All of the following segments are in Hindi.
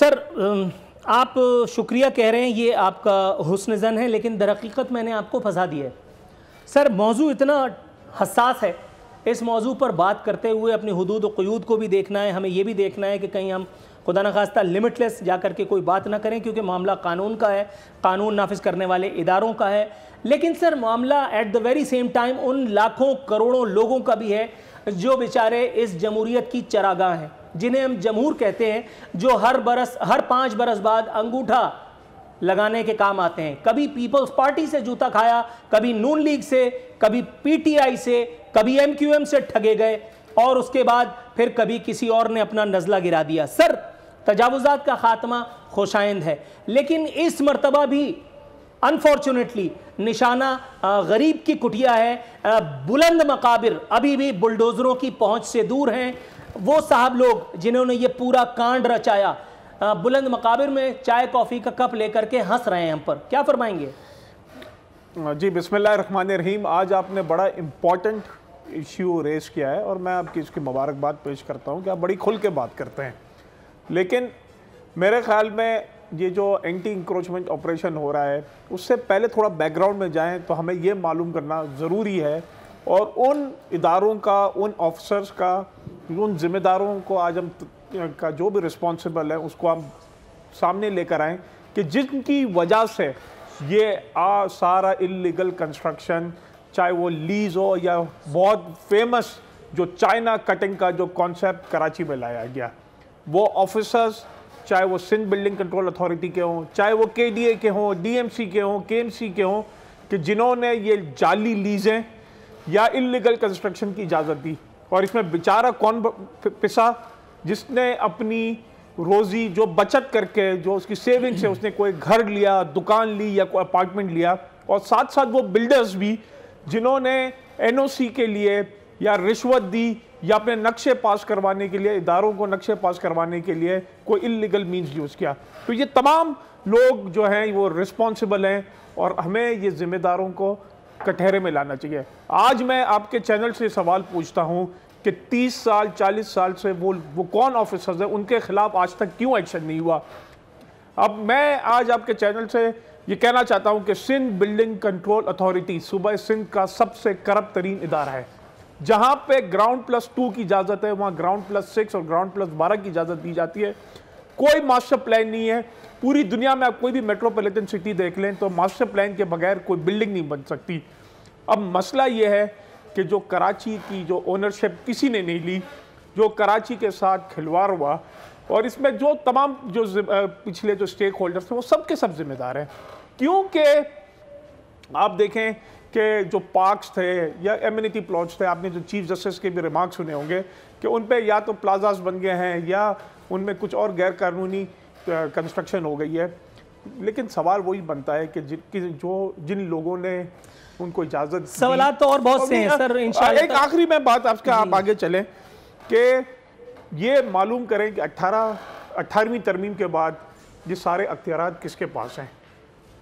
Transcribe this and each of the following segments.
सर आप शुक्रिया कह रहे हैं ये आपका हुसन जन है लेकिन दरकीक़त मैंने आपको फंसा दिया है सर मौजू इतना हसास है इस मौजू पर बात करते हुए अपनी हदूद क्यूद को भी देखना है हमें ये भी देखना है कि कहीं हम खुदा न खास्ता लिमिटलेस जा कर के कोई बात ना करें क्योंकि मामला कानून का है कानून नाफिज करने वाले इदारों का है लेकिन सर मामला at the very same time उन लाखों करोड़ों लोगों का भी है जो बेचारे इस जमहूरीत की चरागाह हैं जिन्हें हम जमहूर कहते हैं जो हर बरस हर पाँच बरस बाद अंगूठा लगाने के काम आते हैं कभी पीपल्स पार्टी से जूता खाया कभी नून लीग से कभी पीटीआई से कभी एमक्यूएम से ठगे गए और उसके बाद फिर कभी किसी और ने अपना नज़ला गिरा दिया सर तजावज़ात का ख़ात्मा खुशाइंद है लेकिन इस मरतबा भी अनफॉर्चुनेटली निशाना गरीब की कुटिया है बुलंद मकाबिर अभी भी बुलडोज़रों की पहुंच से दूर हैं वो साहब लोग जिन्होंने ये पूरा कांड रचाया बुलंद मकाबिर में चाय कॉफ़ी का कप लेकर के हंस रहे हैं हम पर क्या फरमाएंगे जी बसमिल्ल रहीम आज आपने बड़ा इम्पॉर्टेंट इश्यू रेस किया है और मैं आपकी इसकी मुबारकबाद पेश करता हूँ कि आप बड़ी खुल के बात करते हैं लेकिन मेरे ख्याल में ये जो एंटी इंक्रोचमेंट ऑपरेशन हो रहा है उससे पहले थोड़ा बैकग्राउंड में जाएं तो हमें ये मालूम करना ज़रूरी है और उन इदारों का उन ऑफिसर्स का क्योंकि उन जिम्मेदारों को आज हम का जो भी रिस्पॉन्सिबल है उसको हम सामने लेकर आएँ कि जिनकी वजह से ये आ सारा इलीगल कंस्ट्रक्शन चाहे वो लीज हो या बहुत फेमस जो चाइना कटिंग का जो कॉन्सेप्ट कराची में लाया गया वो ऑफिसर्स चाहे वो सिंध बिल्डिंग कंट्रोल अथॉरिटी के हों चाहे वो के डी ए के हों सी के हों सी के हों कि जिन्होंने ये जाली लीजें या इलीगल कंस्ट्रक्शन की इजाज़त दी और इसमें बेचारा कौन पिसा जिसने अपनी रोज़ी जो बचत करके जो उसकी सेविंग्स है उसने कोई घर लिया दुकान ली या कोई अपार्टमेंट लिया और साथ साथ वो बिल्डर्स भी जिन्होंने एनओसी के लिए या रिश्वत दी या अपने नक्शे पास करवाने के लिए इदारों को नक्शे पास करवाने के लिए कोई इलीगल मीन्स यूज़ किया तो ये तमाम लोग जो हैं वो रिस्पॉन्सिबल हैं और हमें ये ज़िम्मेदारों को कटहरे में लाना चाहिए आज मैं आपके चैनल से सवाल पूछता हूँ कि 30 साल 40 साल से वो वो कौन ऑफिसर्स हैं उनके खिलाफ आज तक क्यों एक्शन नहीं हुआ अब मैं आज आपके चैनल से ये कहना चाहता हूँ कि सिंध बिल्डिंग कंट्रोल अथॉरिटी सुबह सिंध का सबसे करप तरीन इदारा है जहाँ पे ग्राउंड प्लस टू की इजाज़त है वहाँ ग्राउंड प्लस सिक्स और ग्राउंड प्लस बारह की इजाज़त दी जाती है कोई मास्टर प्लान नहीं है पूरी दुनिया में आप कोई भी मेट्रोपॉलिटन सिटी देख लें तो मास्टर प्लान के बगैर कोई बिल्डिंग नहीं बन सकती अब मसला ये है कि जो कराची की जो ओनरशिप किसी ने नहीं ली जो कराची के साथ खिलवाड़ हुआ और इसमें जो तमाम जो पिछले जो स्टेक होल्डर्स थे वो सब के सब जिम्मेदार हैं क्योंकि आप देखें कि जो पार्क्स थे या एम्यूनिटी प्लॉट्स थे आपने जो चीफ जस्टिस के भी रिमार्क सुने होंगे कि उन पर या तो प्लाजाज बन गए हैं या उनमें कुछ और गैर कानूनी कंस्ट्रक्शन हो गई है लेकिन सवाल वही बनता है कि जिन जो जिन लोगों ने उनको इजाज़त सवाल तो और बहुत से हैं सर एक आखिरी मैं बात आपका आप आगे चलें कि ये मालूम करें कि अट्ठारह अट्ठारहवीं तरमीम के बाद ये सारे अख्तियार किसके पास हैं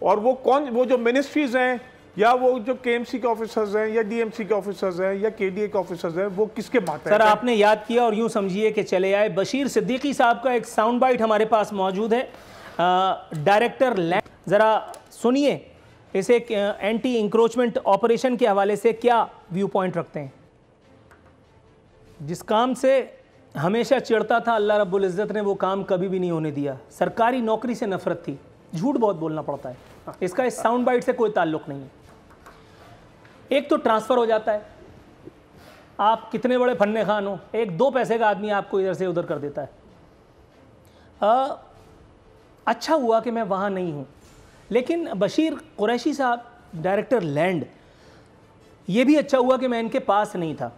और वो कौन वो जो मिनिस्ट्रीज़ हैं या वो जो के के ऑफिसर्स हैं या डीएमसी के ऑफिसर्स हैं या के के ऑफिसर्स हैं वो किसके बात सर आपने याद किया और यूँ समझिए कि चले आए बशीर सिद्दीकी साहब का एक साउंड बाइट हमारे पास मौजूद है डायरेक्टर लैंड ज़रा सुनिए इसे एंटी इंक्रोचमेंट ऑपरेशन के हवाले से क्या व्यू पॉइंट रखते हैं जिस काम से हमेशा चिड़ता था अल्लाह रब्बुल इज़्ज़त ने वो काम कभी भी नहीं होने दिया सरकारी नौकरी से नफरत थी झूठ बहुत बोलना पड़ता है हाँ। इसका इस साउंड बाइट से कोई ताल्लुक नहीं है एक तो ट्रांसफ़र हो जाता है आप कितने बड़े फन्ने खान हो एक दो पैसे का आदमी आपको इधर से उधर कर देता है आ, अच्छा हुआ कि मैं वहाँ नहीं हूँ लेकिन बशीर कुरैशी साहब डायरेक्टर लैंड ये भी अच्छा हुआ कि मैं इनके पास नहीं था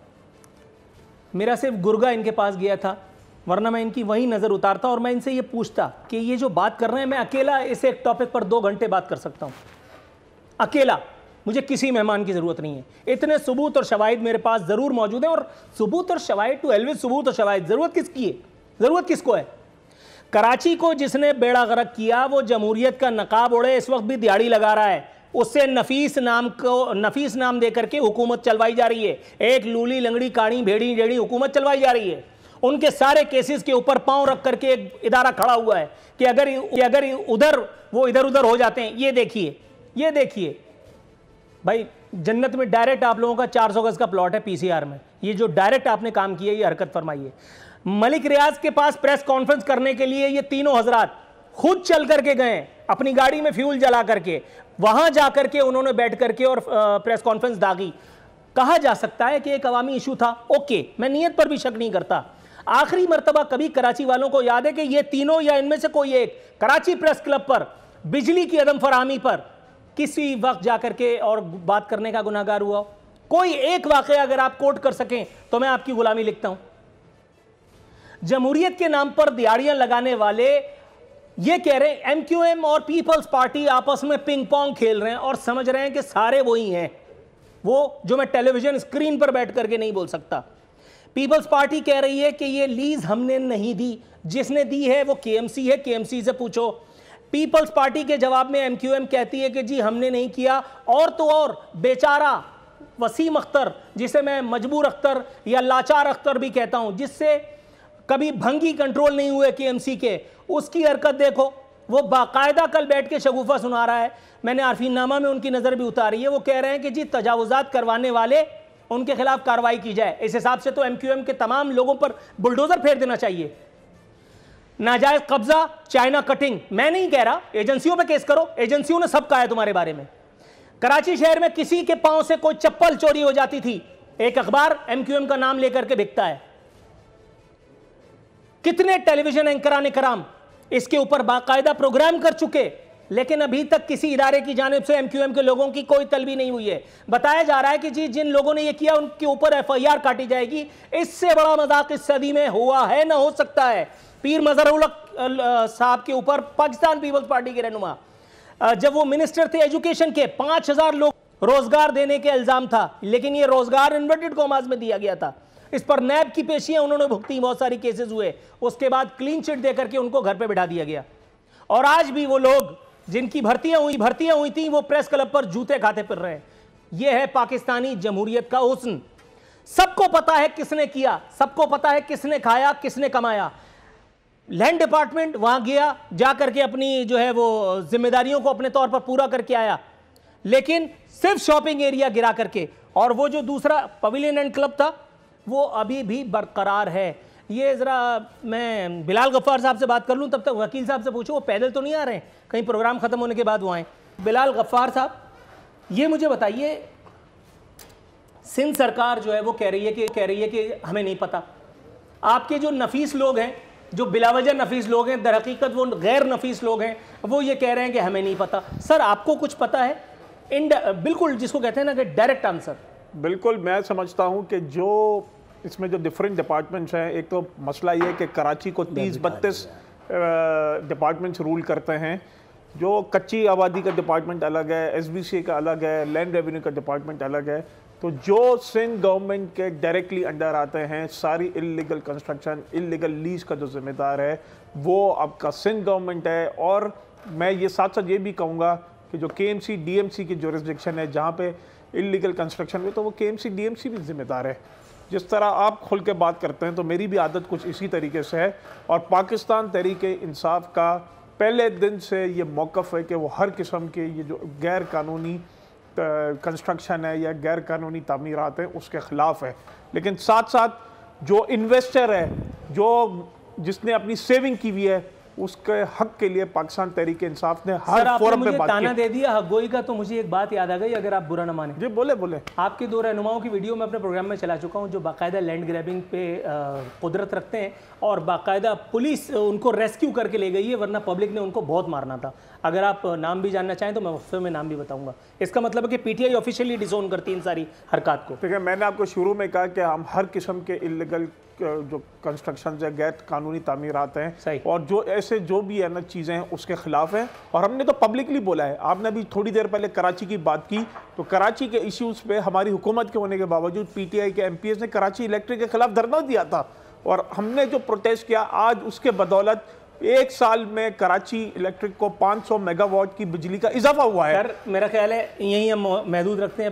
मेरा सिर्फ गुर्गा इनके पास गया था वरना मैं इनकी वही नज़र उतारता और मैं इनसे ये पूछता कि ये जो बात कर रहे हैं मैं अकेला इस एक टॉपिक पर दो घंटे बात कर सकता हूँ अकेला मुझे किसी मेहमान की ज़रूरत नहीं है इतने सबूत और शवाहिद मेरे पास ज़रूर मौजूद हैं और सबूत और शवाहिद टू एलवि सबूत और शवाहिद ज़रूरत किसकी है ज़रूरत किसको है कराची को जिसने बेड़ा गर्क किया वो जमहूरीत का नकाब ओढ़े इस वक्त भी दिहाड़ी लगा रहा है उससे नफीस नाम को नफीस नाम दे करके हुकूमत चलवाई जा रही है एक लूली लंगड़ी काड़ी भेड़ी जेड़ी हुकूमत चलवाई जा रही है उनके सारे केसेस के ऊपर पांव रख करके एक इदारा खड़ा हुआ है कि अगर कि अगर उधर वो इधर उधर हो जाते हैं ये देखिए ये देखिए भाई जन्नत में डायरेक्ट आप लोगों का 400 गज का प्लॉट है पीसीआर में ये जो डायरेक्ट आपने काम किया ये हरकत फरमाई है मलिक रियाज के पास प्रेस कॉन्फ्रेंस करने के लिए ये तीनों हजरात खुद चल करके गए अपनी गाड़ी में फ्यूल जला करके वहां जा करके उन्होंने बैठ करके और प्रेस कॉन्फ्रेंस दागी कहा जा सकता है कि एक अवामी इशू था ओके मैं नीयत पर भी शक नहीं करता आखिरी मरतबा कभी कराची वालों को याद है कि ये तीनों या इनमें से कोई एक कराची प्रेस क्लब पर बिजली की अदम फरहमी पर किसी वक्त जाकर के और बात करने का गुनागार हुआ कोई एक वाक्य अगर आप कोट कर सकें तो मैं आपकी गुलामी लिखता हूं जमहूरियत के नाम पर दिहाड़ियां लगाने वाले ये कह रहे हैं एमक्यूएम और पीपल्स पार्टी आपस में पिंग पोंग खेल रहे हैं और समझ रहे हैं कि सारे वही हैं वो जो मैं टेलीविजन स्क्रीन पर बैठ करके नहीं बोल सकता पीपल्स पार्टी कह रही है कि ये लीज हमने नहीं दी जिसने दी है वो केएमसी है केएमसी से पूछो पीपल्स पार्टी के जवाब में एमक्यूएम कहती है कि जी हमने नहीं किया और तो और बेचारा वसीम अख्तर जिसे मैं मजबूर अख्तर या लाचार अख्तर भी कहता हूं जिससे कभी भंगी कंट्रोल नहीं हुए के के उसकी हरकत देखो वो बाकायदा कल बैठ के शगुफा सुना रहा है मैंने आरफीन नामा में उनकी नज़र भी उतारी है वो कह रहे हैं कि जी तजावज़ात करवाने वाले उनके खिलाफ कार्रवाई की जाए इस हिसाब से तो एम के तमाम लोगों पर बुलडोज़र फेर देना चाहिए नाजायज कब्जा चाइना कटिंग मैं नहीं कह रहा एजेंसियों पे केस करो एजेंसियों ने सब कहा है तुम्हारे बारे में कराची शहर में किसी के पांव से कोई चप्पल चोरी हो जाती थी एक अखबार एमक्यूएम का नाम लेकर के बिकता है कितने टेलीविजन एंकरा ने कराम इसके ऊपर बाकायदा प्रोग्राम कर चुके लेकिन अभी तक किसी इदारे की जानब से एमक्यूएम के लोगों की कोई तलबी नहीं हुई है बताया जा रहा है कि जी जिन लोगों ने यह किया उनके ऊपर एफआईआर काटी जाएगी इससे बड़ा मजाक इस सदी में हुआ है ना हो सकता है पीर मजहरुल साहब के ऊपर पाकिस्तान पीपल्स पार्टी के रहनुमा जब वो मिनिस्टर थे एजुकेशन के पांच हज़ार लोग रोज़गार देने के इल्ज़ाम था लेकिन ये रोज़गार इन्वर्टेड कॉमर्स में दिया गया था इस पर नैब की पेशियां उन्होंने भुगती बहुत सारी केसेस हुए उसके बाद क्लीन चिट देकर के उनको घर पर बैठा दिया गया और आज भी वो लोग जिनकी भर्तियां हुई भर्तियां हुई थी वो प्रेस क्लब पर जूते खाते फिर रहे ये है पाकिस्तानी जमहूरियत का हुसन सबको पता है किसने किया सबको पता है किसने खाया किसने कमाया लैंड डिपार्टमेंट वहां गया जा करके अपनी जो है वो जिम्मेदारियों को अपने तौर पर पूरा करके आया लेकिन सिर्फ शॉपिंग एरिया गिरा करके और वो जो दूसरा पवेलियन एंड क्लब था वो अभी भी बरकरार है ये ज़रा मैं बिलाल गफ्फार साहब से बात कर लूँ तब तक वकील साहब से पूछूँ वो पैदल तो नहीं आ रहे हैं कहीं प्रोग्राम ख़त्म होने के बाद वो आएँ बिलाल गफ्फार साहब ये मुझे बताइए सिंध सरकार जो है वो कह रही है कि कह रही है कि हमें नहीं पता आपके जो नफीस लोग हैं जो बिलावजह नफीस लोग हैं दर हकीकत वो गैर नफीस लोग हैं वो ये कह रहे हैं कि हमें नहीं पता सर आपको कुछ पता है इन बिल्कुल जिसको कहते हैं ना कि डायरेक्ट आंसर बिल्कुल मैं समझता हूँ कि जो इसमें जो डिफरेंट डिपार्टमेंट्स हैं एक तो मसला ये है कि कराची को तीस बत्तीस डिपार्टमेंट्स रूल करते हैं जो कच्ची आबादी का डिपार्टमेंट अलग है एस का अलग है लैंड रेवेन्यू का डिपार्टमेंट अलग है तो जो सिंध गवर्नमेंट के डायरेक्टली अंडर आते हैं सारी इलीगल कंस्ट्रक्शन इलीगल लीज का जो जिम्मेदार है वो आपका सिंध गवर्नमेंट है और मैं ये साथ साथ ये भी कहूँगा कि जो K M C D M C की जोरिस्डिक्शन है जहाँ पे इलीगल कंस्ट्रक्शन में तो वो K M C D M C भी जिम्मेदार है जिस तरह आप खुल के बात करते हैं तो मेरी भी आदत कुछ इसी तरीके से है और पाकिस्तान तहरीक इंसाफ का पहले दिन से ये मौक़ है कि वो हर किस्म के ये जो गैर कानूनी कंस्ट्रक्शन है या गैर कानूनी तमीरत है उसके ख़िलाफ़ है लेकिन साथ साथ जो इन्वेस्टर है जो जिसने अपनी सेविंग की हुई है उसके हक के लिए पाकिस्तान तहरीक इंसाफ ने हर फोरम पे बात दे दिया हगोई का तो मुझे एक बात याद आ गई अगर आप बुरा ना माने जी बोले बोले आपके दो रहनुमाओं की वीडियो मैं अपने प्रोग्राम में चला चुका हूँ जो बाकायदा लैंड ग्रैबिंग पे कुदरत रखते हैं और बाकायदा पुलिस उनको रेस्क्यू करके ले गई है वरना पब्लिक ने उनको बहुत मारना था अगर आप नाम भी जानना चाहें तो मैं वक्फे में नाम भी बताऊंगा इसका मतलब है कि पीटीआई ऑफिशियली डिजोन करती है इन सारी हरकत को ठीक है मैंने आपको शुरू में कहा कि हम हर किस्म के इलीगल जो कंस्ट्रक्शन है गैर कानूनी तमीरत हैं और जो ऐसे जो भी है ना चीज़ें हैं उसके ख़िलाफ़ हैं और हमने तो पब्लिकली बोला है आपने अभी थोड़ी देर पहले कराची की बात की तो कराची के इश्यूज़ पे हमारी हुकूमत के होने के बावजूद पी टी आई के एम पी एस ने कराची इलेक्ट्रिक के ख़िलाफ़ धरना दिया था और हमने जो प्रोटेस्ट किया आज उसके बदौलत एक साल में कराची इलेक्ट्रिक को सौ मेगावाट की बिजली का इजाफा हुआ है सर मेरा ख्याल है यही हम महदूद रखते हैं